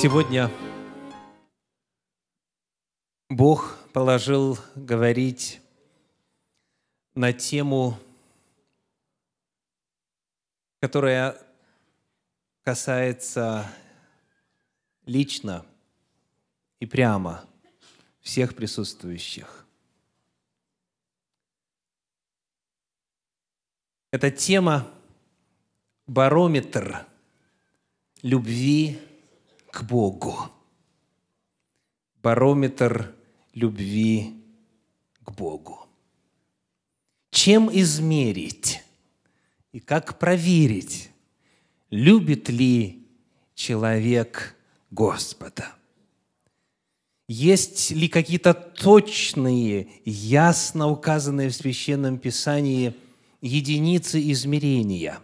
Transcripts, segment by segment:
Сегодня Бог положил говорить на тему, которая касается лично и прямо всех присутствующих. Это тема – барометр любви к Богу. Барометр любви к Богу. Чем измерить и как проверить, любит ли человек Господа? Есть ли какие-то точные, ясно указанные в Священном Писании единицы измерения?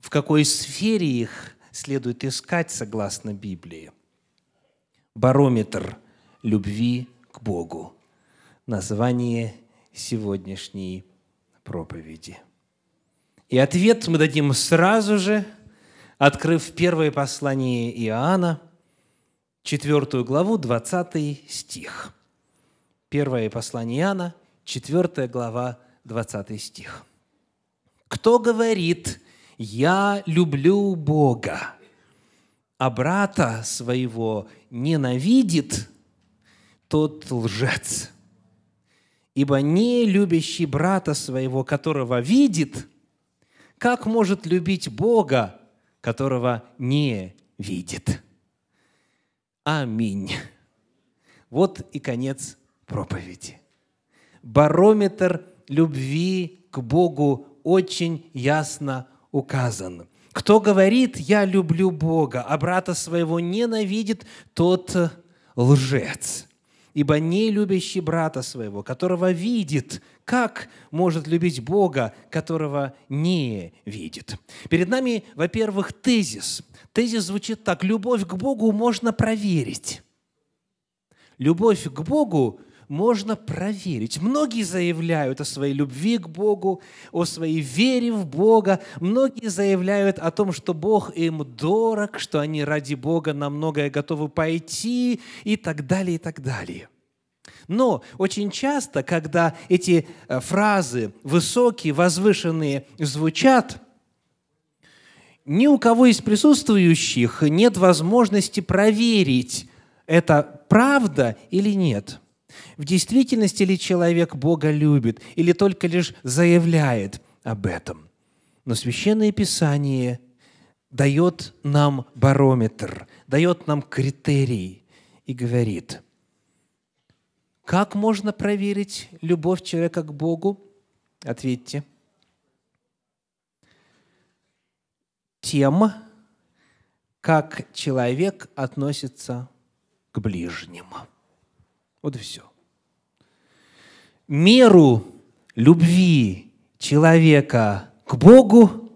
В какой сфере их – следует искать, согласно Библии, барометр любви к Богу. Название сегодняшней проповеди. И ответ мы дадим сразу же, открыв первое послание Иоанна, 4 главу, 20 стих. Первое послание Иоанна, 4 глава, 20 стих. «Кто говорит, я люблю Бога, а брата своего ненавидит, тот лжец. Ибо не любящий брата своего, которого видит, как может любить Бога, которого не видит? Аминь. Вот и конец проповеди. Барометр любви к Богу очень ясно указан. Кто говорит, я люблю Бога, а брата своего ненавидит, тот лжец. Ибо не любящий брата своего, которого видит, как может любить Бога, которого не видит? Перед нами, во-первых, тезис. Тезис звучит так. Любовь к Богу можно проверить. Любовь к Богу можно проверить. Многие заявляют о своей любви к Богу, о своей вере в Бога. Многие заявляют о том, что Бог им дорог, что они ради Бога на многое готовы пойти и так далее, и так далее. Но очень часто, когда эти э, фразы высокие, возвышенные звучат – ни у кого из присутствующих нет возможности проверить, это правда или нет. В действительности ли человек Бога любит или только лишь заявляет об этом? Но Священное Писание дает нам барометр, дает нам критерий и говорит, как можно проверить любовь человека к Богу? Ответьте. Тем, как человек относится к ближнему. Вот и все. Меру любви человека к Богу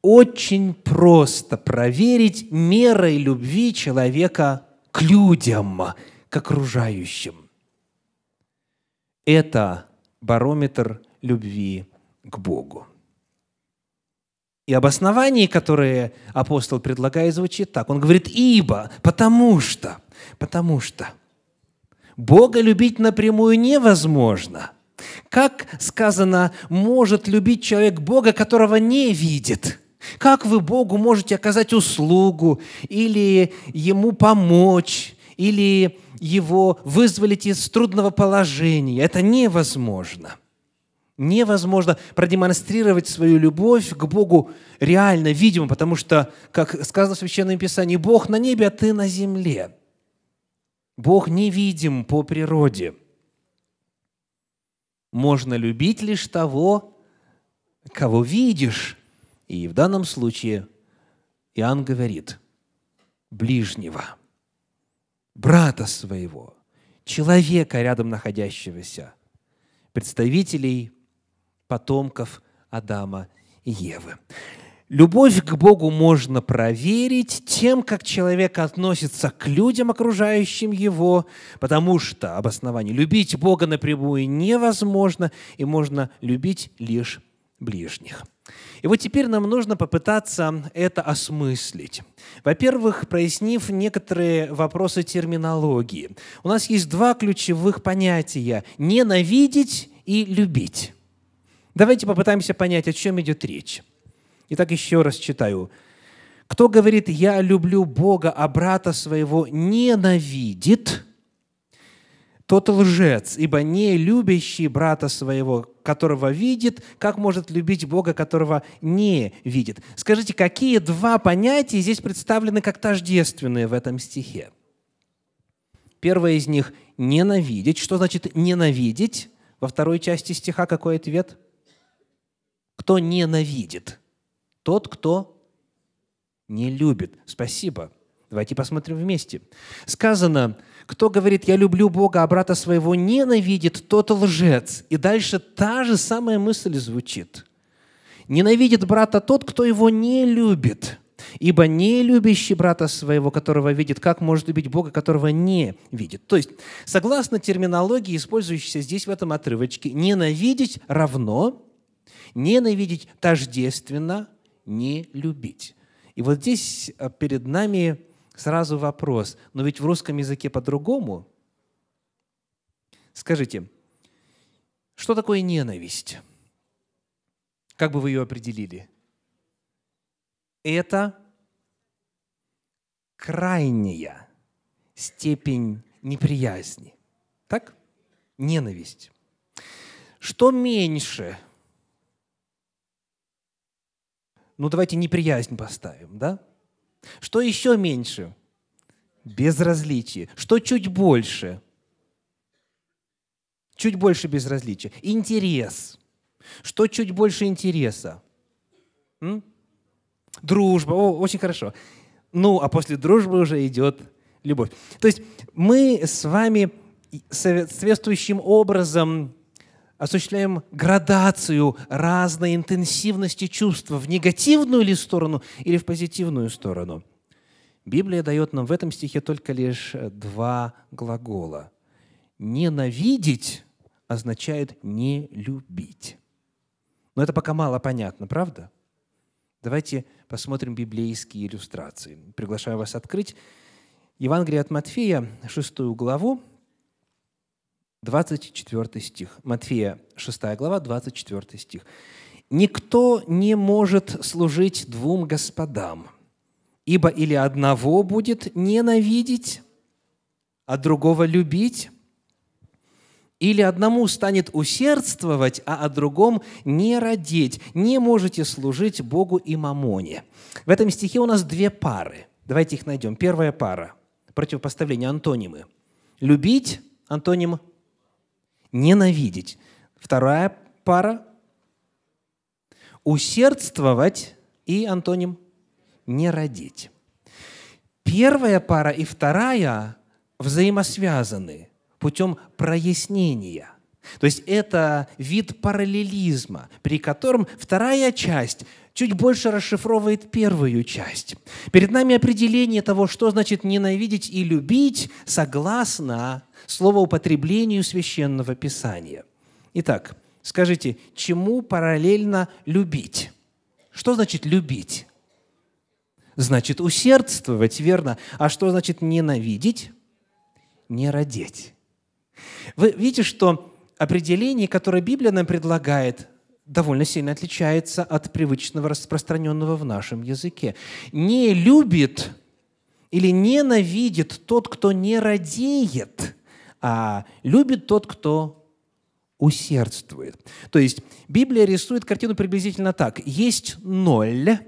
очень просто проверить мерой любви человека к людям, к окружающим. Это барометр любви к Богу. И обоснование, которое апостол предлагает, звучит так. Он говорит, ибо, потому что, потому что – Бога любить напрямую невозможно. Как сказано, может любить человек Бога, которого не видит – как вы Богу можете оказать услугу или Ему помочь, или Его вызволить из трудного положения? Это невозможно. Невозможно продемонстрировать свою любовь к Богу реально, видимо, потому что, как сказано в Священном Писании, Бог на небе, а ты на земле. Бог невидим по природе. Можно любить лишь того, кого видишь. И в данном случае Иоанн говорит ближнего, брата своего, человека рядом находящегося, представителей потомков Адама и Евы. Любовь к Богу можно проверить тем, как человек относится к людям, окружающим его, потому что обоснование любить Бога напрямую невозможно, и можно любить лишь ближних. И вот теперь нам нужно попытаться это осмыслить. Во-первых, прояснив некоторые вопросы терминологии. У нас есть два ключевых понятия – ненавидеть и любить. Давайте попытаемся понять, о чем идет речь. Итак, еще раз читаю. Кто говорит, я люблю Бога, а брата своего ненавидит, тот лжец, ибо не любящий брата своего, которого видит, как может любить Бога, которого не видит? Скажите, какие два понятия здесь представлены как тождественные в этом стихе? Первое из них – ненавидеть. Что значит ненавидеть? Во второй части стиха какой ответ? Кто ненавидит? тот, кто не любит. Спасибо. Давайте посмотрим вместе. Сказано, кто говорит, я люблю Бога, а брата своего ненавидит, тот лжец. И дальше та же самая мысль звучит. Ненавидит брата тот, кто его не любит. Ибо не любящий брата своего, которого видит, как может любить Бога, которого не видит? То есть, согласно терминологии, использующейся здесь в этом отрывочке, ненавидеть равно, ненавидеть тождественно – не любить. И вот здесь э, перед нами сразу вопрос, но ведь в русском языке по-другому. Скажите, что такое ненависть? Как бы вы ее определили? Это крайняя степень неприязни. Так? Ненависть. Что меньше Ну, давайте неприязнь поставим, да? Что еще меньше? Безразличие. Что чуть больше? Чуть больше безразличия. Интерес. Что чуть больше интереса? М? Дружба. О, очень хорошо. Ну, а после дружбы уже идет любовь. То есть мы с вами соответствующим образом осуществляем градацию разной интенсивности чувства в негативную ли сторону или в позитивную сторону. Библия дает нам в этом стихе только лишь э, два глагола. Ненавидеть означает не любить. Но это пока мало понятно, правда? Давайте посмотрим библейские иллюстрации. Приглашаю вас открыть Евангелие от Матфея, шестую главу, 24 стих. Матфея 6 глава, 24 стих. «Никто не может служить двум господам, ибо или одного будет ненавидеть, а другого любить, или одному станет усердствовать, а о другом не родить. Не можете служить Богу и мамоне». В этом стихе у нас две пары. Давайте их найдем. Первая пара – противопоставление, антонимы. «Любить» – антоним ненавидеть. Вторая пара – усердствовать и антоним – не родить. Первая пара и вторая взаимосвязаны путем прояснения. То есть это вид параллелизма, при котором вторая часть – чуть больше расшифровывает первую часть. Перед нами определение того, что значит ненавидеть и любить согласно словоупотреблению священного писания. Итак, скажите, чему параллельно любить? Что значит любить? Значит усердствовать, верно? А что значит ненавидеть? Не родить. Вы видите, что определение, которое Библия нам предлагает, довольно сильно отличается от привычного, распространенного в нашем языке. «Не любит» или «ненавидит» тот, кто не радеет, а «любит» тот, кто усердствует. То есть Библия рисует картину приблизительно так. Есть ноль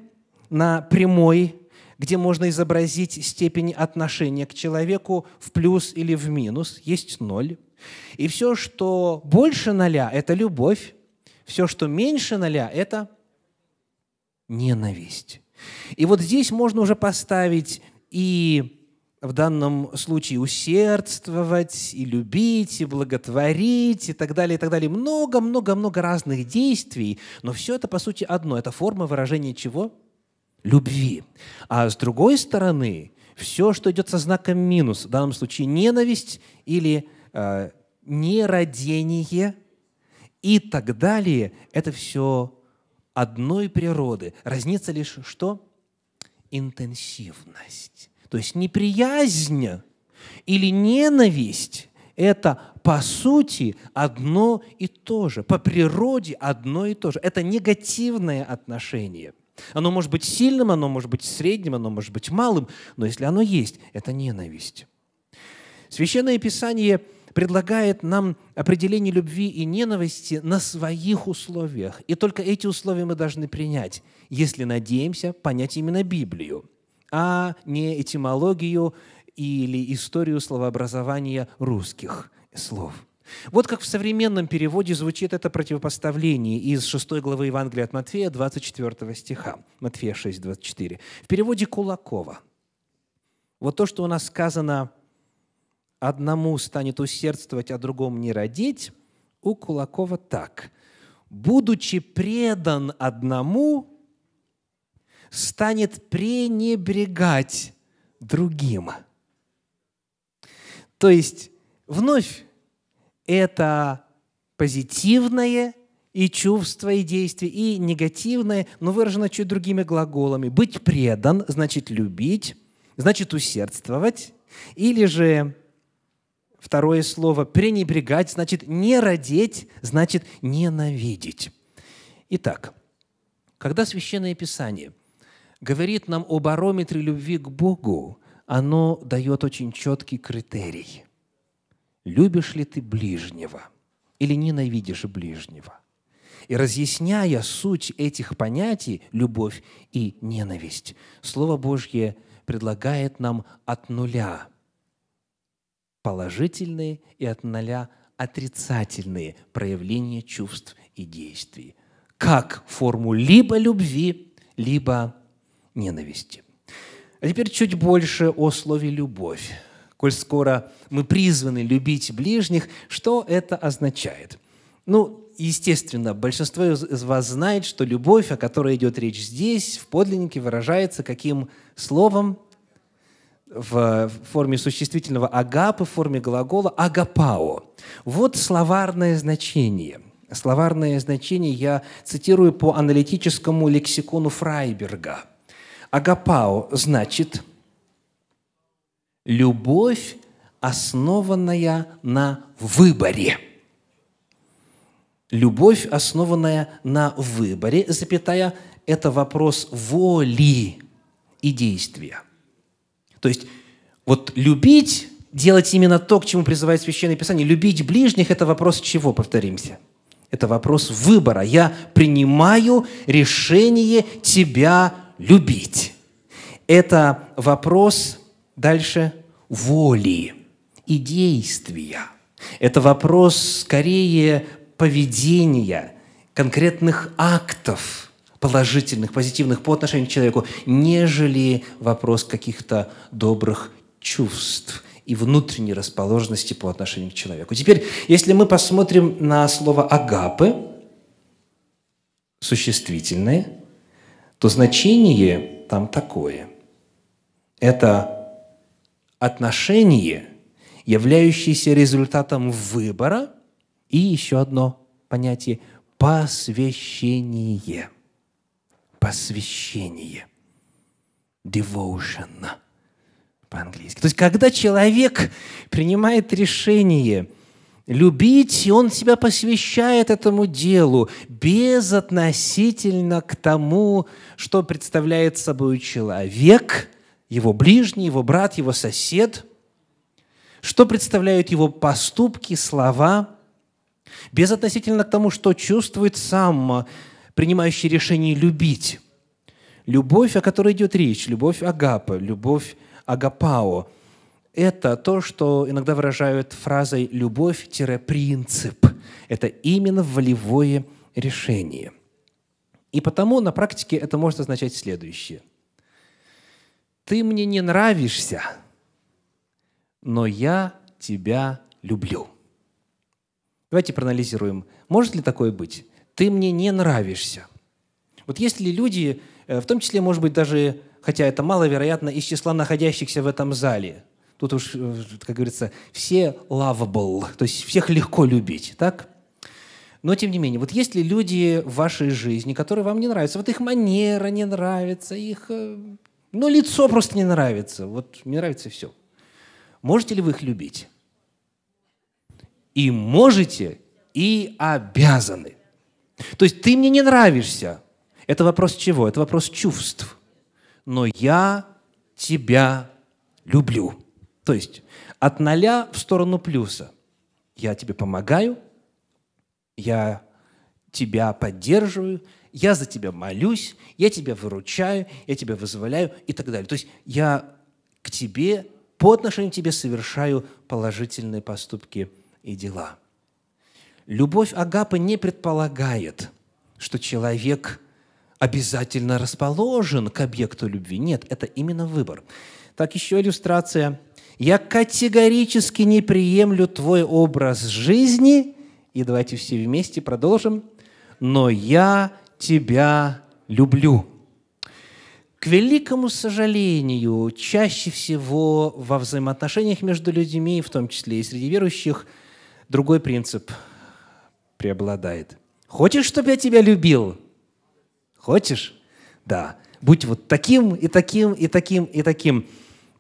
на прямой где можно изобразить степень отношения к человеку в плюс или в минус, есть ноль. И все, что больше ноля, это любовь, все, что меньше ноля, это ненависть. И вот здесь можно уже поставить и в данном случае усердствовать, и любить, и благотворить, и так далее, и так далее. Много-много-много разных действий, но все это, по сути, одно. Это форма выражения чего? Любви. А с другой стороны, все, что идет со знаком минус, в данном случае ненависть или э, нерадение – и так далее, это все одной природы. Разница лишь что? Интенсивность. То есть неприязнь или ненависть – это по сути одно и то же, по природе одно и то же. Это негативное отношение. Оно может быть сильным, оно может быть средним, оно может быть малым, но если оно есть, это ненависть. Священное Писание – предлагает нам определение любви и ненависти на своих условиях. И только эти условия мы должны принять, если надеемся понять именно Библию, а не этимологию или историю словообразования русских слов. Вот как в современном переводе звучит это противопоставление из 6 главы Евангелия от Матфея, 24 стиха, Матфея 6, 24. В переводе Кулакова. Вот то, что у нас сказано одному станет усердствовать, а другому не родить, у Кулакова так. Будучи предан одному, станет пренебрегать другим. То есть, вновь, это позитивное и чувство, и действие, и негативное, но выражено чуть другими глаголами. Быть предан значит любить, значит усердствовать, или же Второе слово «пренебрегать» значит «не родить», значит «ненавидеть». Итак, когда Священное Писание говорит нам о барометре любви к Богу, оно дает очень четкий критерий. Любишь ли ты ближнего или ненавидишь ближнего? И разъясняя суть этих понятий – любовь и ненависть, Слово Божье предлагает нам от нуля – положительные и от нуля отрицательные проявления чувств и действий, как форму либо любви, либо ненависти. А теперь чуть больше о слове «любовь». Коль скоро мы призваны любить ближних, что это означает? Ну, естественно, большинство из вас знает, что любовь, о которой идет речь здесь, в подлиннике выражается каким словом? в форме существительного агапы, в форме глагола агапао. Вот словарное значение. Словарное значение я цитирую по аналитическому лексикону Фрайберга. Агапао значит «любовь, основанная на выборе». Любовь, основанная на выборе, запятая, это вопрос воли и действия – то есть вот любить, делать именно то, к чему призывает Священное Писание, любить ближних – это вопрос чего, повторимся? Это вопрос выбора. Я принимаю решение тебя любить. Это вопрос дальше воли и действия. Это вопрос скорее поведения, конкретных актов – положительных, позитивных по отношению к человеку, нежели вопрос каких-то добрых чувств и внутренней расположенности по отношению к человеку. Теперь, если мы посмотрим на слово «агапы», существительное, то значение там такое. Это отношение, являющееся результатом выбора, и еще одно понятие – посвящение – посвящение. Devotion по-английски. То есть, когда человек принимает решение любить, он себя посвящает этому делу безотносительно к тому, что представляет собой человек, его ближний, его брат, его сосед, что представляют его поступки, слова – безотносительно к тому, что чувствует сам принимающий решение любить. Любовь, о которой идет речь, любовь агапа, любовь агапао – это то, что иногда выражают фразой «любовь-принцип». Это именно волевое решение. И потому на практике это может означать следующее. «Ты мне не нравишься, но я тебя люблю». Давайте проанализируем, может ли такое быть? ты мне не нравишься. Вот если люди, э, в том числе, может быть, даже, хотя это маловероятно, из числа находящихся в этом зале, тут уж, э, как говорится, все lovable, то есть всех легко любить, так? Но, тем не менее, вот есть ли люди в вашей жизни, которые вам не нравятся? Вот их манера не нравится, их... Э, ну, лицо просто не нравится. Вот не нравится все. Можете ли вы их любить? И можете, и обязаны. То есть ты мне не нравишься. Это вопрос чего? Это вопрос чувств. Но я тебя люблю. То есть от ноля в сторону плюса. Я тебе помогаю, я тебя поддерживаю, я за тебя молюсь, я тебя выручаю, я тебя вызволяю и так далее. То есть я к тебе, по отношению к тебе совершаю положительные поступки и дела – Любовь Агапы не предполагает, что человек обязательно расположен к объекту любви. Нет, это именно выбор. Так еще иллюстрация. «Я категорически не приемлю твой образ жизни». И давайте все вместе продолжим. «Но я тебя люблю». К великому сожалению, чаще всего во взаимоотношениях между людьми, в том числе и среди верующих, другой принцип – преобладает. Хочешь, чтобы я тебя любил? Хочешь? Да. Будь вот таким и таким и таким и таким.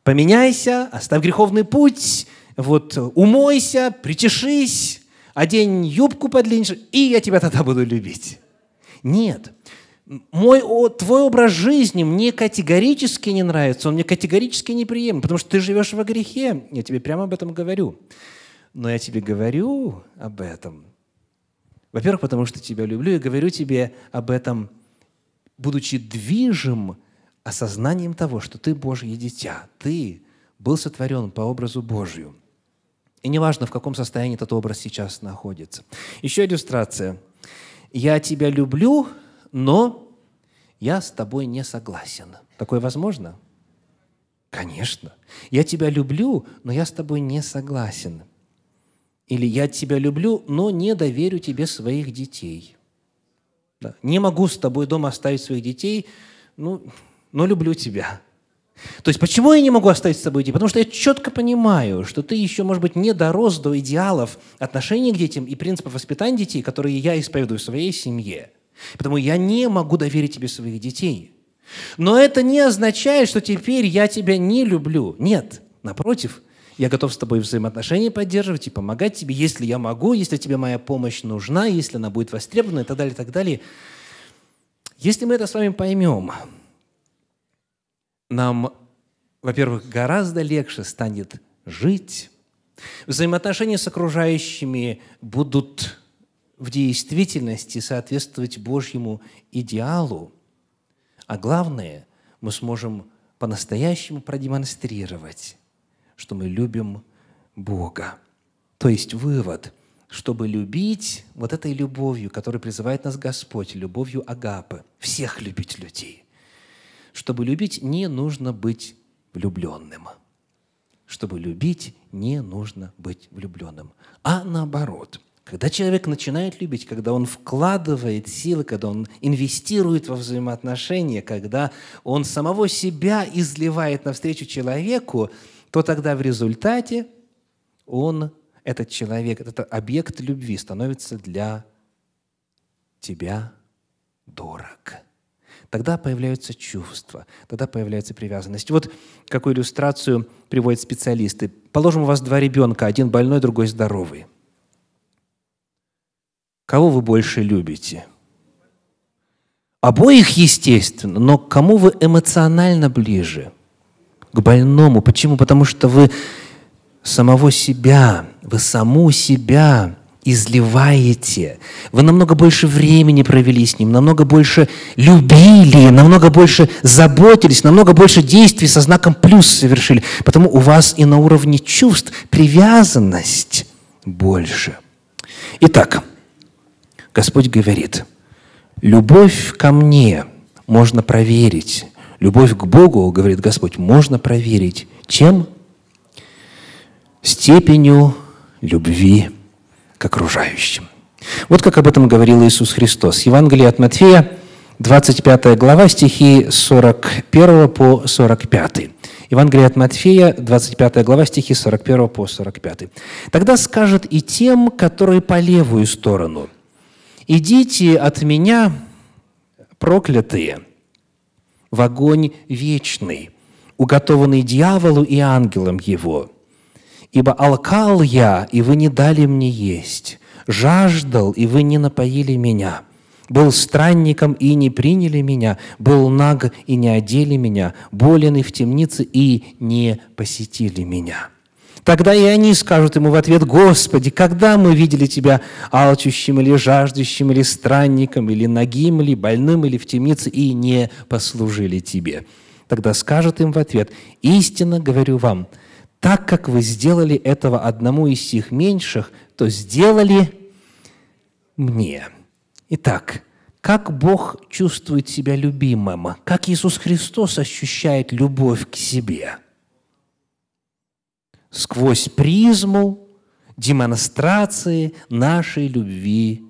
Поменяйся, оставь греховный путь, вот умойся, причешись, одень юбку подлиннее, и я тебя тогда буду любить. Нет. Мой, о, твой образ жизни мне категорически не нравится, он мне категорически неприемлем, потому что ты живешь во грехе. Я тебе прямо об этом говорю. Но я тебе говорю об этом, во-первых, потому что тебя люблю и говорю тебе об этом, будучи движим осознанием того, что ты Божье дитя, ты был сотворен по образу Божию. И неважно, в каком состоянии этот образ сейчас находится. Еще иллюстрация. «Я тебя люблю, но я с тобой не согласен». Такое возможно? Конечно. «Я тебя люблю, но я с тобой не согласен». Или «я тебя люблю, но не доверю тебе своих детей». Да. «Не могу с тобой дома оставить своих детей, ну, но люблю тебя». То есть почему я не могу оставить с тобой детей? Потому что я четко понимаю, что ты еще, может быть, не дорос до идеалов отношений к детям и принципов воспитания детей, которые я исповедую в своей семье. Потому я не могу доверить тебе своих детей. Но это не означает, что теперь я тебя не люблю. Нет, напротив – я готов с тобой взаимоотношения поддерживать и помогать тебе, если я могу, если тебе моя помощь нужна, если она будет востребована и так далее, и так далее. Если мы это с вами поймем, нам, во-первых, гораздо легче станет жить. Взаимоотношения с окружающими будут в действительности соответствовать Божьему идеалу. А главное, мы сможем по-настоящему продемонстрировать что мы любим Бога. То есть вывод, чтобы любить вот этой любовью, которой призывает нас Господь, любовью Агапы, всех любить людей. Чтобы любить, не нужно быть влюбленным. Чтобы любить, не нужно быть влюбленным. А наоборот – когда человек начинает любить, когда он вкладывает силы, когда он инвестирует во взаимоотношения, когда он самого себя изливает навстречу человеку, то тогда в результате он, этот человек, этот объект любви становится для тебя дорог. Тогда появляются чувства, тогда появляется привязанность. Вот какую иллюстрацию приводят специалисты. Положим, у вас два ребенка, один больной, другой здоровый. Кого вы больше любите? Обоих, естественно, но кому вы эмоционально ближе – к больному. Почему? Потому что вы самого себя, вы саму себя изливаете. Вы намного больше времени провели с ним, намного больше любили, намного больше заботились, намного больше действий со знаком плюс совершили. Потому у вас и на уровне чувств привязанность больше. Итак, Господь говорит, любовь ко мне можно проверить, Любовь к Богу, говорит Господь, можно проверить чем? Степенью любви к окружающим. Вот как об этом говорил Иисус Христос. Евангелие от Матфея, 25 глава, стихи 41 по 45. Евангелие от Матфея, 25 глава, стихи 41 по 45. «Тогда скажет и тем, которые по левую сторону, «Идите от меня, проклятые, в огонь вечный, уготованный дьяволу и ангелам его. Ибо алкал я, и вы не дали мне есть, жаждал, и вы не напоили меня, был странником, и не приняли меня, был наг, и не одели меня, болен и в темнице, и не посетили меня». Тогда и они скажут ему в ответ, «Господи, когда мы видели Тебя алчущим или жаждущим, или странником, или ногим, или больным, или в темнице, и не послужили Тебе?» Тогда скажет им в ответ, «Истинно говорю вам, так как вы сделали этого одному из сих меньших, то сделали мне». Итак, как Бог чувствует себя любимым, как Иисус Христос ощущает любовь к себе – сквозь призму демонстрации нашей любви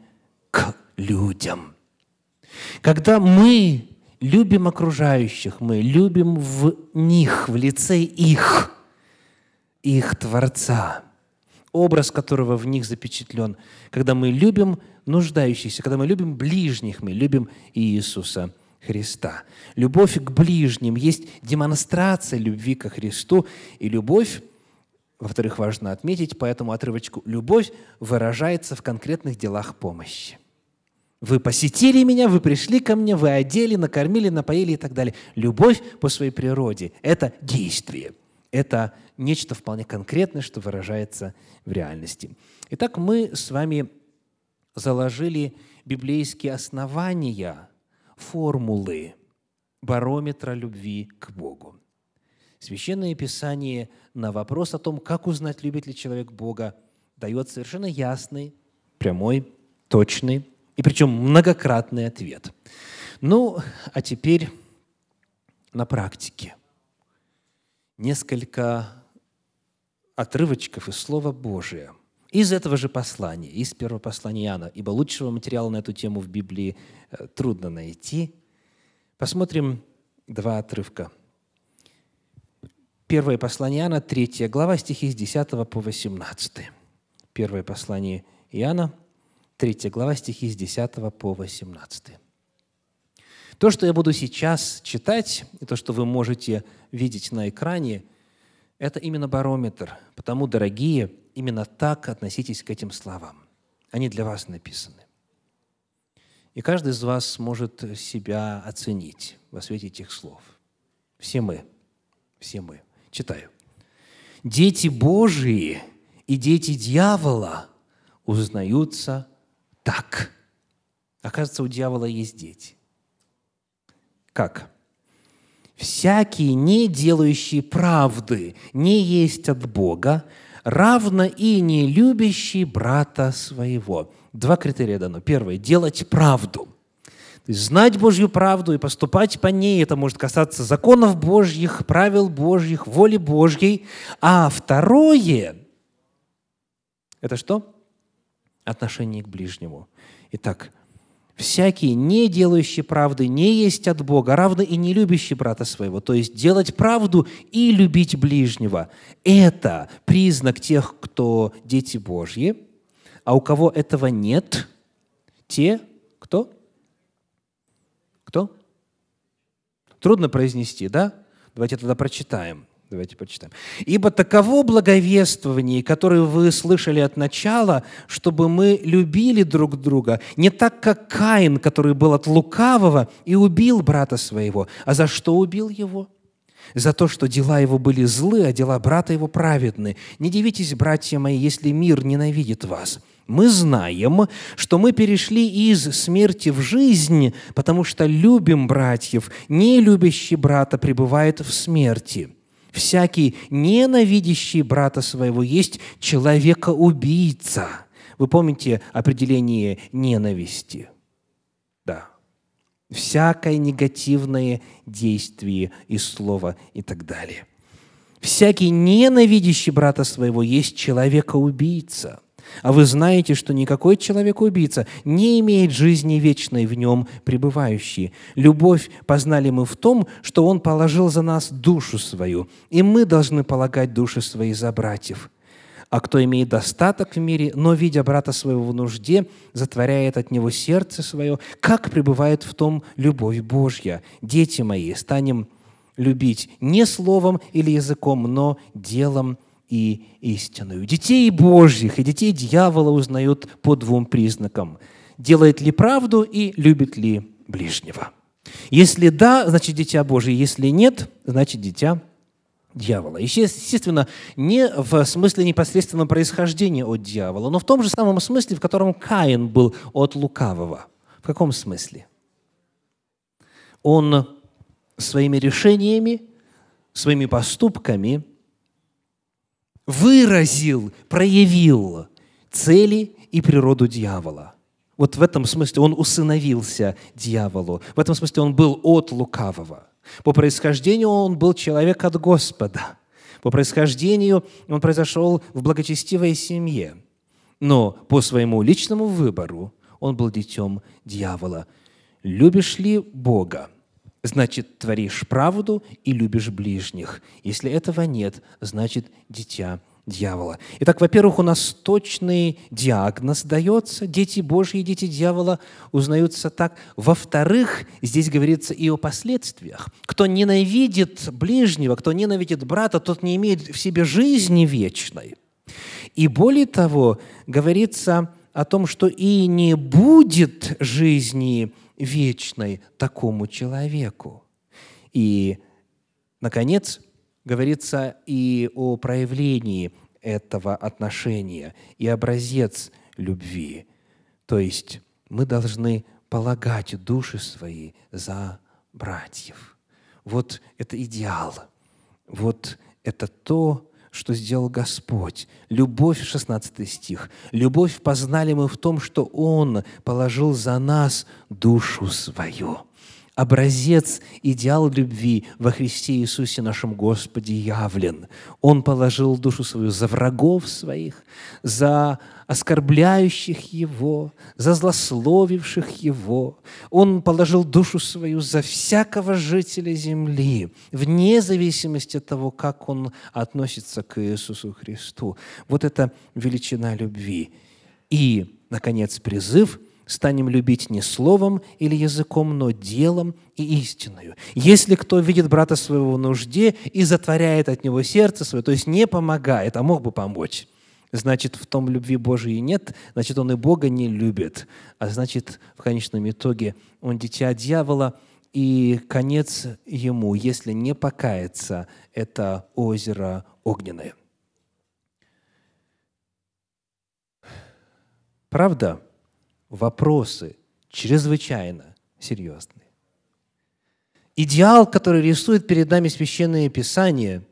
к людям. Когда мы любим окружающих, мы любим в них, в лице их, их Творца, образ которого в них запечатлен. Когда мы любим нуждающихся, когда мы любим ближних, мы любим Иисуса Христа. Любовь к ближним есть демонстрация любви ко Христу, и любовь во-вторых, важно отметить по этому отрывочку, любовь выражается в конкретных делах помощи. Вы посетили меня, вы пришли ко мне, вы одели, накормили, напоили и так далее. Любовь по своей природе – это действие. Это нечто вполне конкретное, что выражается в реальности. Итак, мы с вами заложили библейские основания, формулы барометра любви к Богу. Священное Писание на вопрос о том, как узнать, любит ли человек Бога, дает совершенно ясный, прямой, точный и причем многократный ответ. Ну, а теперь на практике. Несколько отрывочков из Слова Божия. Из этого же послания, из первого послания Иоанна, ибо лучшего материала на эту тему в Библии э, трудно найти. Посмотрим два отрывка – Первое послание Иоанна, 3 глава, стихи с 10 по 18. Первое послание Иоанна, 3 глава, стихи с 10 по 18. То, что я буду сейчас читать, и то, что вы можете видеть на экране, это именно барометр. Потому, дорогие, именно так относитесь к этим словам. Они для вас написаны. И каждый из вас может себя оценить во свете этих слов. Все мы. Все мы. Читаю. «Дети Божии и дети дьявола узнаются так». Оказывается, у дьявола есть дети. Как? Всякий не делающий правды, не есть от Бога, равно и не любящий брата своего». Два критерия дано. Первое – делать правду знать Божью правду и поступать по ней, это может касаться законов Божьих, правил Божьих, воли Божьей. А второе – это что? Отношение к ближнему. Итак, всякий, не делающий правды, не есть от Бога, равно и не любящий брата своего. То есть делать правду и любить ближнего – это признак тех, кто дети Божьи, а у кого этого нет, те, кто – кто? Трудно произнести, да? Давайте тогда прочитаем. Давайте прочитаем. «Ибо таково благовествование, которое вы слышали от начала, чтобы мы любили друг друга, не так, как Каин, который был от лукавого и убил брата своего. А за что убил его? за то, что дела его были злы, а дела брата его праведны. Не дивитесь, братья мои, если мир ненавидит вас. Мы знаем, что мы перешли из смерти в жизнь, потому что любим братьев. Не любящий брата пребывает в смерти. Всякий ненавидящий брата своего есть человека-убийца. Вы помните определение ненависти – всякое негативное действие и слово и так далее. Всякий ненавидящий брата своего есть человека-убийца. А вы знаете, что никакой человек-убийца не имеет жизни вечной в нем пребывающей. Любовь познали мы в том, что он положил за нас душу свою, и мы должны полагать души свои за братьев – а кто имеет достаток в мире, но, видя брата своего в нужде, затворяет от него сердце свое, как пребывает в том любовь Божья? Дети мои, станем любить не словом или языком, но делом и истиною. Детей Божьих и детей дьявола узнают по двум признакам. Делает ли правду и любит ли ближнего. Если да, значит дитя Божие. Если нет, значит дитя дьявола. Естественно, не в смысле непосредственного происхождения от дьявола, но в том же самом смысле, в котором Каин был от лукавого. В каком смысле? Он своими решениями, своими поступками выразил, проявил цели и природу дьявола. Вот в этом смысле он усыновился дьяволу, в этом смысле он был от лукавого – по происхождению он был человек от Господа. По происхождению он произошел в благочестивой семье. Но по своему личному выбору он был детем дьявола. Любишь ли Бога? Значит, творишь правду и любишь ближних. Если этого нет, значит, дитя дьявола. Итак, во-первых, у нас точный диагноз дается. Дети Божьи, дети дьявола узнаются так. Во-вторых, здесь говорится и о последствиях. Кто ненавидит ближнего, кто ненавидит брата, тот не имеет в себе жизни вечной. И более того, говорится о том, что и не будет жизни вечной такому человеку. И, наконец, говорится и о проявлении этого отношения и образец любви. То есть мы должны полагать души свои за братьев. Вот это идеал. Вот это то, что сделал Господь. Любовь, 16 стих. Любовь познали мы в том, что Он положил за нас душу свою образец, идеал любви во Христе Иисусе нашем Господе явлен. Он положил душу свою за врагов своих, за оскорбляющих Его, за злословивших Его. Он положил душу свою за всякого жителя земли, вне зависимости от того, как он относится к Иисусу Христу. Вот это величина любви. И, наконец, призыв – станем любить не словом или языком, но делом и истиною. Если кто видит брата своего в нужде и затворяет от него сердце свое, то есть не помогает, а мог бы помочь, значит, в том любви Божией нет, значит, он и Бога не любит, а значит, в конечном итоге он дитя дьявола, и конец ему, если не покается, это озеро огненное. Правда? вопросы чрезвычайно серьезные. Идеал, который рисует перед нами Священное Писание,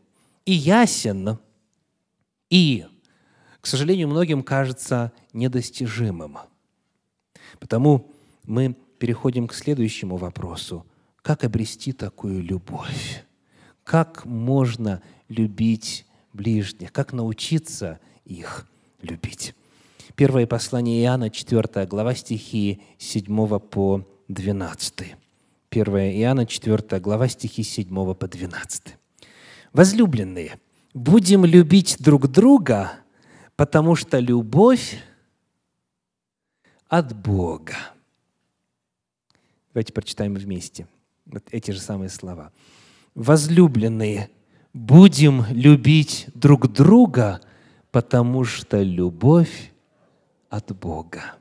и ясен, и, к сожалению, многим кажется недостижимым. Потому мы переходим к следующему вопросу. Как обрести такую любовь? Как можно любить ближних? Как научиться их любить? Первое послание Иоанна, 4 глава, стихи 7 по 12. 1 Иоанна, 4 глава, стихи 7 по 12. «Возлюбленные, будем любить друг друга, потому что любовь от Бога». Давайте прочитаем вместе вот эти же самые слова. «Возлюбленные, будем любить друг друга, потому что любовь от Бога.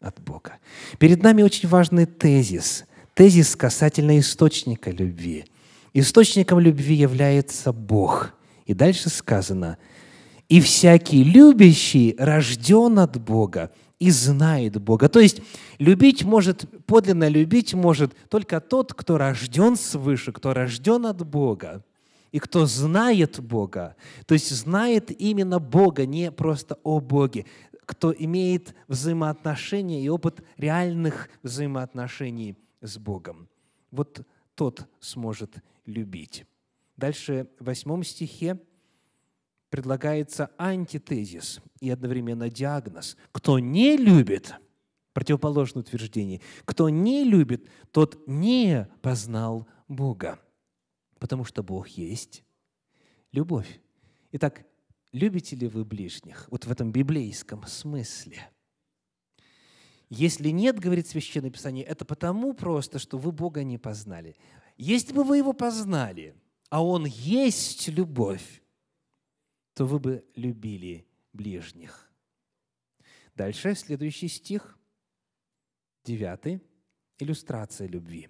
От Бога. Перед нами очень важный тезис. Тезис касательно источника любви. Источником любви является Бог. И дальше сказано, «И всякий любящий рожден от Бога и знает Бога». То есть любить может, подлинно любить может только тот, кто рожден свыше, кто рожден от Бога и кто знает Бога, то есть знает именно Бога, не просто о Боге, кто имеет взаимоотношения и опыт реальных взаимоотношений с Богом. Вот тот сможет любить. Дальше в восьмом стихе предлагается антитезис и одновременно диагноз. Кто не любит, противоположное утверждение, кто не любит, тот не познал Бога, потому что Бог есть любовь. Итак, Любите ли вы ближних? Вот в этом библейском смысле. Если нет, говорит Священное Писание, это потому просто, что вы Бога не познали. Если бы вы Его познали, а Он есть любовь, то вы бы любили ближних. Дальше следующий стих, девятый, иллюстрация любви.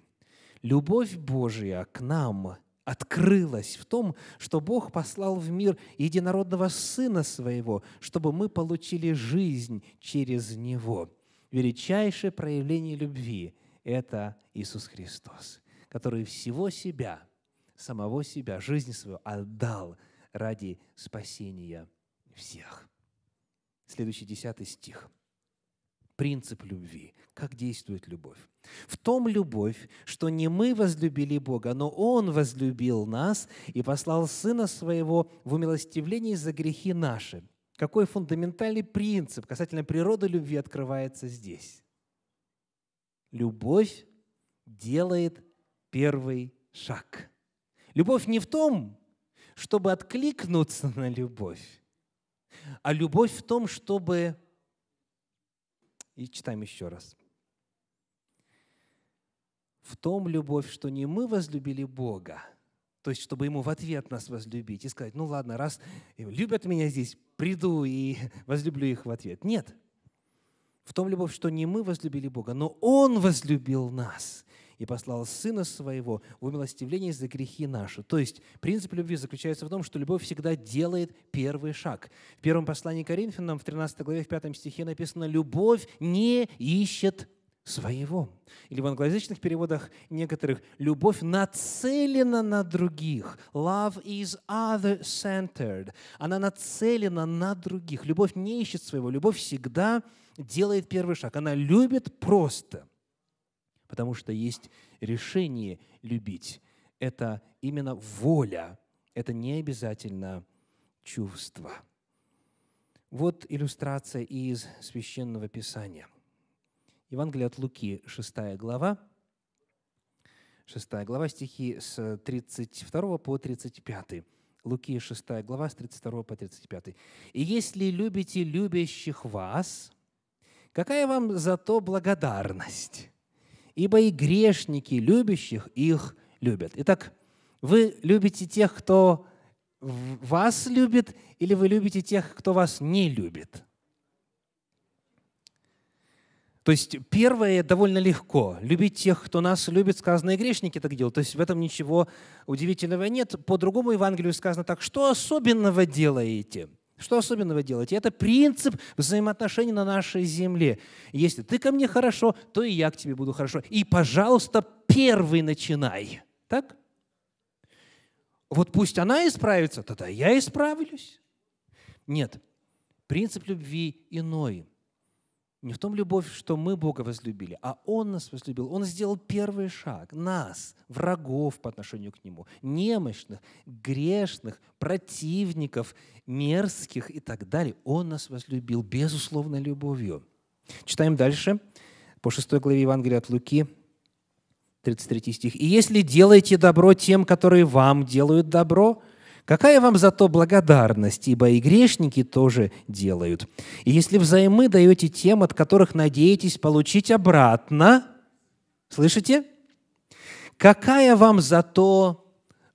«Любовь Божия к нам – открылась в том, что Бог послал в мир единородного Сына Своего, чтобы мы получили жизнь через Него. Величайшее проявление любви – это Иисус Христос, который всего себя, самого себя, жизнь свою отдал ради спасения всех. Следующий десятый стих – принцип любви, как действует любовь. В том любовь, что не мы возлюбили Бога, но Он возлюбил нас и послал Сына Своего в умилостивлении за грехи наши. Какой фундаментальный принцип касательно природы любви открывается здесь? Любовь делает первый шаг. Любовь не в том, чтобы откликнуться на любовь, а любовь в том, чтобы и читаем еще раз. В том любовь, что не мы возлюбили Бога, то есть, чтобы ему в ответ нас возлюбить и сказать, ну ладно, раз любят меня здесь, приду и возлюблю их в ответ. Нет. В том любовь, что не мы возлюбили Бога, но Он возлюбил нас и послал Сына Своего в умилостивление за грехи наши». То есть принцип любви заключается в том, что любовь всегда делает первый шаг. В первом послании Коринфянам в 13 главе, в 5 стихе написано «Любовь не ищет своего». Или в англоязычных переводах некоторых «любовь нацелена на других». Love is other-centered. Она нацелена на других. Любовь не ищет своего. Любовь всегда делает первый шаг. Она любит просто потому что есть решение любить. Это именно воля, это не обязательно чувство. Вот иллюстрация из Священного Писания. Евангелие от Луки, 6 глава, 6 глава, стихи с 32 по 35. Луки 6 глава с 32 по 35. «И если любите любящих вас, какая вам за то благодарность? ибо и грешники, любящих их, любят. Итак, вы любите тех, кто вас любит, или вы любите тех, кто вас не любит? То есть первое довольно легко. Любить тех, кто нас любит, сказано, и грешники так делают. То есть в этом ничего удивительного нет. По другому Евангелию сказано так, что особенного делаете – что особенного делать? Это принцип взаимоотношений на нашей земле. Если ты ко мне хорошо, то и я к тебе буду хорошо. И, пожалуйста, первый начинай. Так? Вот пусть она исправится, тогда я исправлюсь. Нет, принцип любви иной. Не в том любовь, что мы Бога возлюбили, а Он нас возлюбил. Он сделал первый шаг. Нас, врагов по отношению к Нему, немощных, грешных, противников, мерзких и так далее. Он нас возлюбил безусловной любовью. Читаем дальше по 6 главе Евангелия от Луки, 33 стих. «И если делаете добро тем, которые вам делают добро, Какая вам зато благодарность, ибо и грешники тоже делают. И если взаймы даете тем, от которых надеетесь получить обратно, слышите? Какая вам зато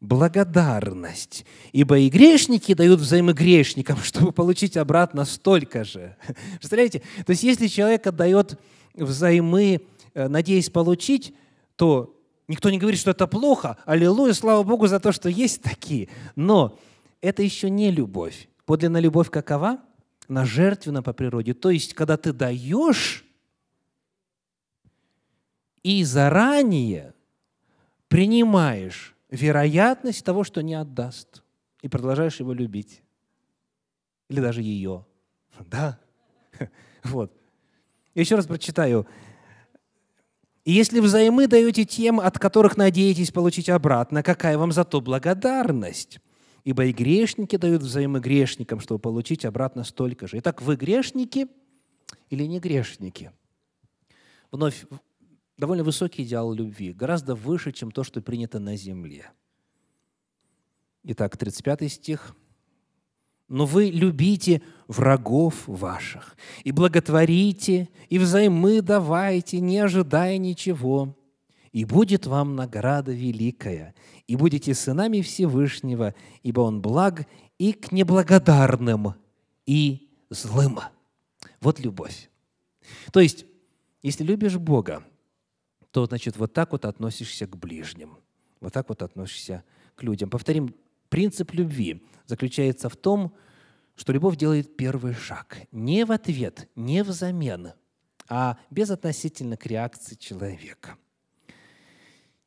благодарность. Ибо и грешники дают взаймы грешникам, чтобы получить обратно столько же. Представляете? То есть, если человек отдает взаймы, э, надеясь получить, то Никто не говорит, что это плохо. Аллилуйя, слава Богу за то, что есть такие. Но это еще не любовь. Подлинная любовь какова? Она жертвена по природе. То есть, когда ты даешь и заранее принимаешь вероятность того, что не отдаст, и продолжаешь его любить. Или даже ее. Да? Вот. еще раз прочитаю. И если взаймы даете тем, от которых надеетесь получить обратно, какая вам зато благодарность? Ибо и грешники дают взаймы грешникам, чтобы получить обратно столько же. Итак, вы грешники или не грешники? Вновь довольно высокий идеал любви, гораздо выше, чем то, что принято на земле. Итак, 35 стих – но вы любите врагов ваших, и благотворите, и взаймы давайте, не ожидая ничего. И будет вам награда великая, и будете сынами Всевышнего, ибо Он благ и к неблагодарным, и злым. Вот любовь. То есть, если любишь Бога, то, значит, вот так вот относишься к ближним, вот так вот относишься к людям. Повторим Принцип любви заключается в том, что любовь делает первый шаг не в ответ, не взамен, а безотносительно к реакции человека.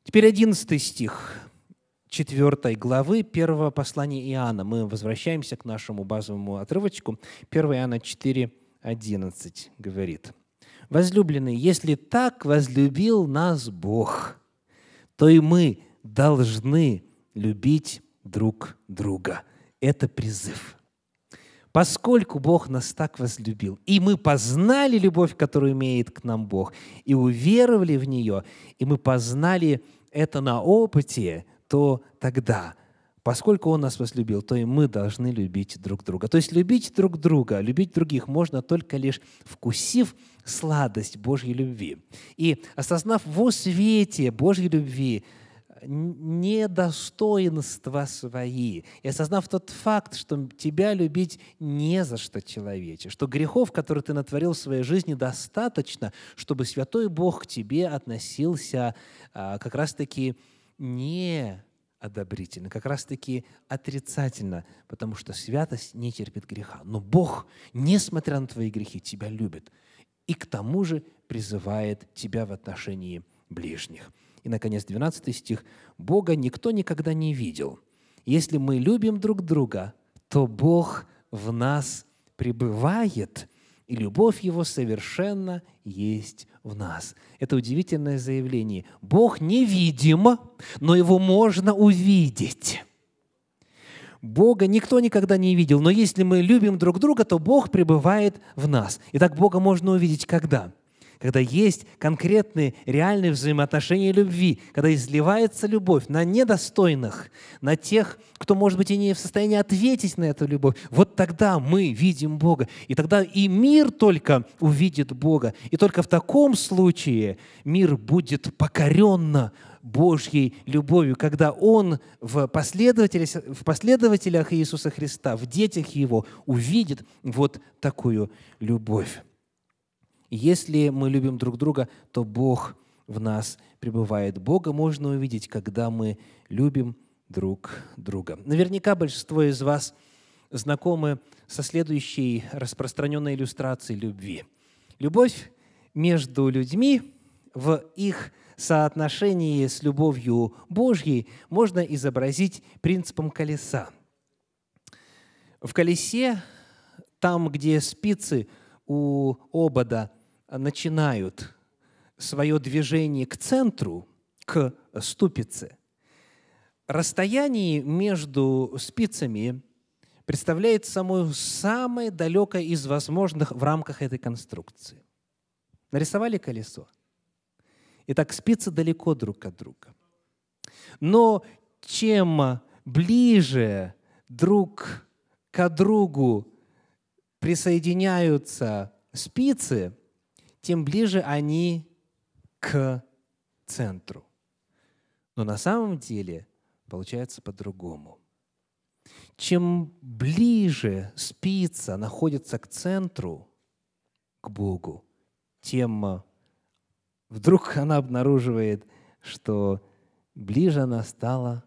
Теперь 11 стих 4 главы первого послания Иоанна. Мы возвращаемся к нашему базовому отрывочку. 1 Иоанна 4, 11 говорит. «Возлюбленные, если так возлюбил нас Бог, то и мы должны любить друг друга. Это призыв. Поскольку Бог нас так возлюбил, и мы познали любовь, которую имеет к нам Бог, и уверовали в нее, и мы познали это на опыте, то тогда, поскольку Он нас возлюбил, то и мы должны любить друг друга. То есть любить друг друга, любить других можно только лишь вкусив сладость Божьей любви. И осознав во свете Божьей любви, недостоинства свои и осознав тот факт, что тебя любить не за что, человече, что грехов, которые ты натворил в своей жизни, достаточно, чтобы святой Бог к тебе относился а, как раз-таки не одобрительно, как раз-таки отрицательно, потому что святость не терпит греха. Но Бог, несмотря на твои грехи, тебя любит и к тому же призывает тебя в отношении ближних. И, наконец, 12 стих. «Бога никто никогда не видел. Если мы любим друг друга, то Бог в нас пребывает, и любовь Его совершенно есть в нас. Это удивительное заявление. Бог невидим, но Его можно увидеть. Бога никто никогда не видел, но если мы любим друг друга, то Бог пребывает в нас. Итак, Бога можно увидеть когда? когда есть конкретные реальные взаимоотношения любви, когда изливается любовь на недостойных, на тех, кто, может быть, и не в состоянии ответить на эту любовь, вот тогда мы видим Бога. И тогда и мир только увидит Бога. И только в таком случае мир будет покоренно Божьей любовью, когда Он в последователях, в последователях Иисуса Христа, в детях Его увидит вот такую любовь. Если мы любим друг друга, то Бог в нас пребывает. Бога можно увидеть, когда мы любим друг друга. Наверняка большинство из вас знакомы со следующей распространенной иллюстрацией любви. Любовь между людьми в их соотношении с любовью Божьей можно изобразить принципом колеса. В колесе, там, где спицы у обода Э, начинают свое движение к центру, к ступице, расстояние между спицами представляет самую самое далекое из возможных в рамках этой конструкции. Нарисовали колесо. Итак, спицы далеко друг от друга. Но чем ближе друг к другу присоединяются спицы, тем ближе они к центру. Но на самом деле получается по-другому. Чем ближе спица находится к центру, к Богу, тем а, вдруг она обнаруживает, что ближе она стала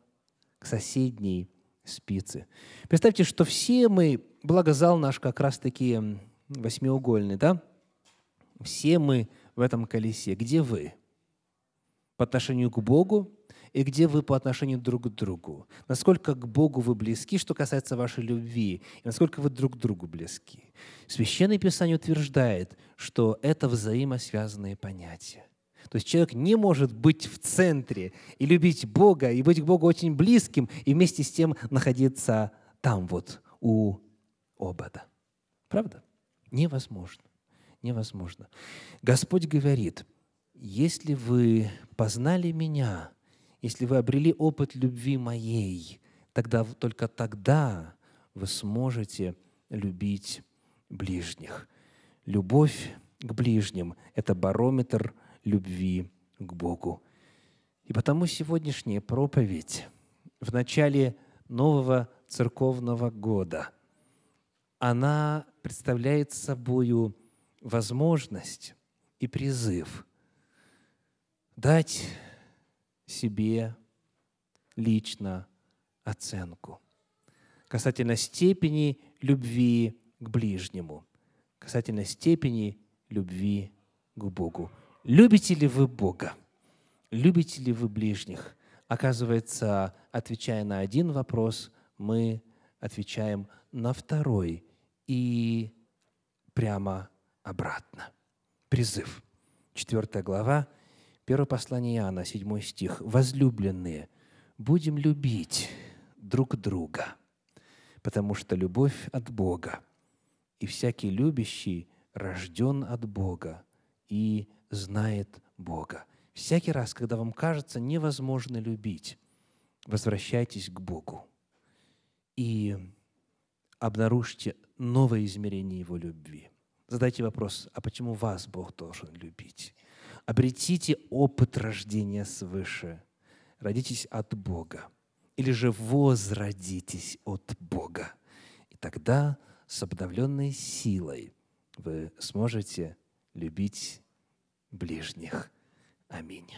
к соседней спице. Представьте, что все мы, благо зал наш как раз-таки восьмиугольный, да? Все мы в этом колесе. Где вы по отношению к Богу и где вы по отношению друг к другу? Насколько к Богу вы близки, что касается вашей любви, и насколько вы друг к другу близки? Священное Писание утверждает, что это взаимосвязанные понятия. То есть человек не может быть в центре и любить Бога, и быть к Богу очень близким, и вместе с тем находиться там вот, у обода. Правда? Невозможно невозможно. Господь говорит, если вы познали меня, если вы обрели опыт любви моей, тогда только тогда вы сможете любить ближних. Любовь к ближним – это барометр любви к Богу. И потому сегодняшняя проповедь в начале нового церковного года, она представляет собой возможность и призыв дать себе лично оценку касательно степени любви к ближнему, касательно степени любви к Богу. Любите ли вы Бога? Любите ли вы ближних? Оказывается, отвечая на один вопрос, мы отвечаем на второй и прямо обратно. Призыв. четвертая глава, первое послание Иоанна, седьмой стих. «Возлюбленные, будем любить друг друга, потому что любовь от Бога, и всякий любящий рожден от Бога и знает Бога». Всякий раз, когда вам кажется невозможно любить, возвращайтесь к Богу и обнаружьте новое измерение Его любви – Задайте вопрос, а почему вас Бог должен любить? Обретите опыт рождения свыше. Родитесь от Бога. Или же возродитесь от Бога. И тогда с обновленной силой вы сможете любить ближних. Аминь.